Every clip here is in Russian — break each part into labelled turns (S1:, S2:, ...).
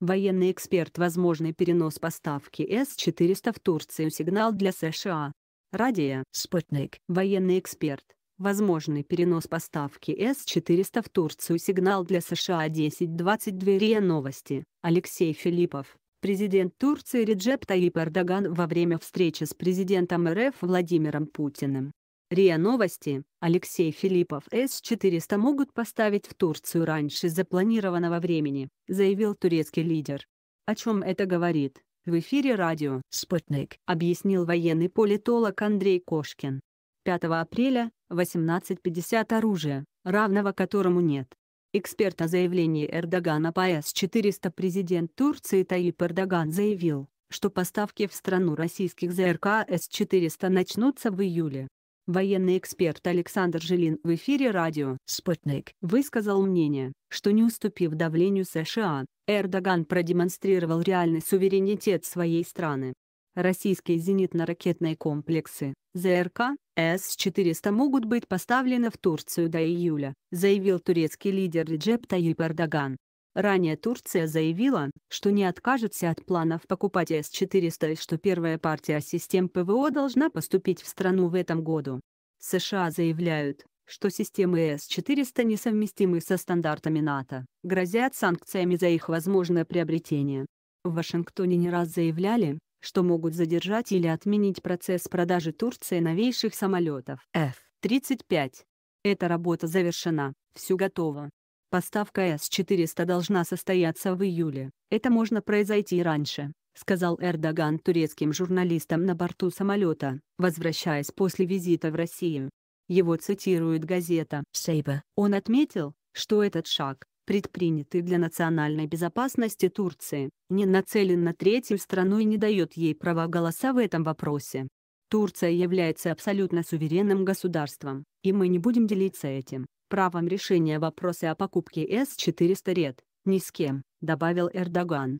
S1: Военный эксперт возможный перенос поставки С-400 в Турцию сигнал для США. Радия. Спутник. Военный эксперт. Возможный перенос поставки С-400 в Турцию сигнал для США 10.22 РИА Новости. Алексей Филиппов. Президент Турции Реджеп Таип Эрдоган во время встречи с президентом РФ Владимиром Путиным РИА Новости, Алексей Филиппов, С-400 могут поставить в Турцию раньше запланированного времени, заявил турецкий лидер. О чем это говорит? В эфире радио «Спутник» объяснил военный политолог Андрей Кошкин. 5 апреля, 18.50 оружия, равного которому нет. Эксперт о заявлении Эрдогана по С-400 президент Турции Таип Эрдоган заявил, что поставки в страну российских ЗРК С-400 начнутся в июле. Военный эксперт Александр Жилин в эфире радио «Спутник» высказал мнение, что не уступив давлению США, Эрдоган продемонстрировал реальный суверенитет своей страны. Российские зенитно-ракетные комплексы ЗРК С-400 могут быть поставлены в Турцию до июля, заявил турецкий лидер Реджеп Таyyip Эрдоган. Ранее Турция заявила, что не откажется от планов покупать С-400 и что первая партия систем ПВО должна поступить в страну в этом году. США заявляют, что системы С-400 несовместимы со стандартами НАТО, грозят санкциями за их возможное приобретение. В Вашингтоне не раз заявляли, что могут задержать или отменить процесс продажи Турции новейших самолетов F-35. Эта работа завершена, все готово. Поставка С-400 должна состояться в июле. Это можно произойти и раньше, сказал Эрдоган турецким журналистам на борту самолета, возвращаясь после визита в Россию. Его цитирует газета «Сейба». Он отметил, что этот шаг, предпринятый для национальной безопасности Турции, не нацелен на третью страну и не дает ей права голоса в этом вопросе. Турция является абсолютно суверенным государством, и мы не будем делиться этим, правом решения вопроса о покупке С-400 ред, ни с кем, добавил Эрдоган.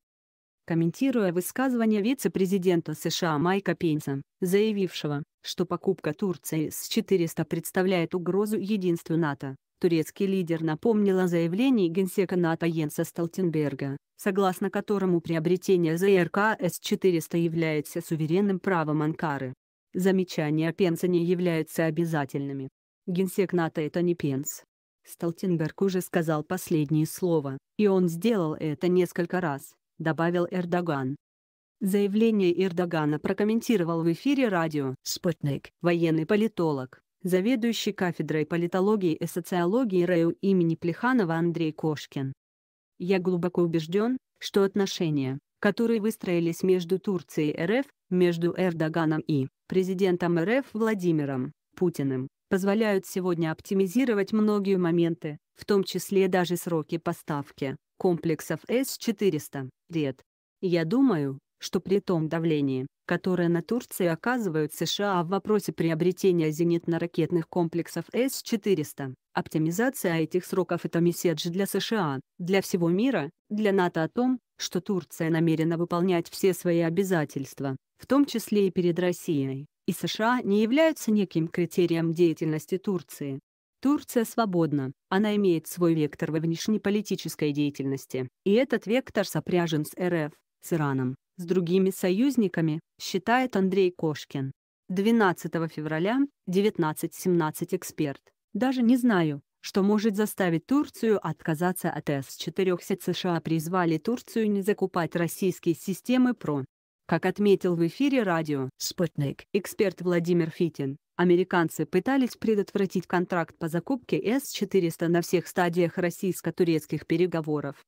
S1: Комментируя высказывание вице-президента США Майка Пенса, заявившего, что покупка Турции С-400 представляет угрозу единству НАТО, турецкий лидер напомнил о заявлении генсека НАТО Йенса Столтенберга, согласно которому приобретение ЗРК С-400 является суверенным правом Анкары. Замечания Пенса не являются обязательными, генсек НАТО это не Пенс. Столтенберг уже сказал последнее слово, и он сделал это несколько раз, добавил Эрдоган. Заявление Эрдогана прокомментировал в эфире радио «Спутник» военный политолог, заведующий кафедрой политологии и социологии РЭУ имени Плеханова Андрей Кошкин. «Я глубоко убежден, что отношения, которые выстроились между Турцией и РФ, между Эрдоганом и президентом РФ Владимиром Путиным, позволяют сегодня оптимизировать многие моменты, в том числе даже сроки поставки комплексов С-400, РЕД. Я думаю, что при том давлении, которое на Турцию оказывают США в вопросе приобретения зенитно-ракетных комплексов С-400, оптимизация этих сроков – это месседж для США, для всего мира, для НАТО о том, что Турция намерена выполнять все свои обязательства, в том числе и перед Россией, и США не являются неким критерием деятельности Турции. Турция свободна, она имеет свой вектор во внешнеполитической деятельности, и этот вектор сопряжен с РФ, с Ираном, с другими союзниками, считает Андрей Кошкин. 12 февраля, 19.17 эксперт. Даже не знаю, что может заставить Турцию отказаться от С-4 США призвали Турцию не закупать российские системы ПРО, как отметил в эфире радио «Спутник» эксперт Владимир Фитин, американцы пытались предотвратить контракт по закупке С-400 на всех стадиях российско-турецких переговоров.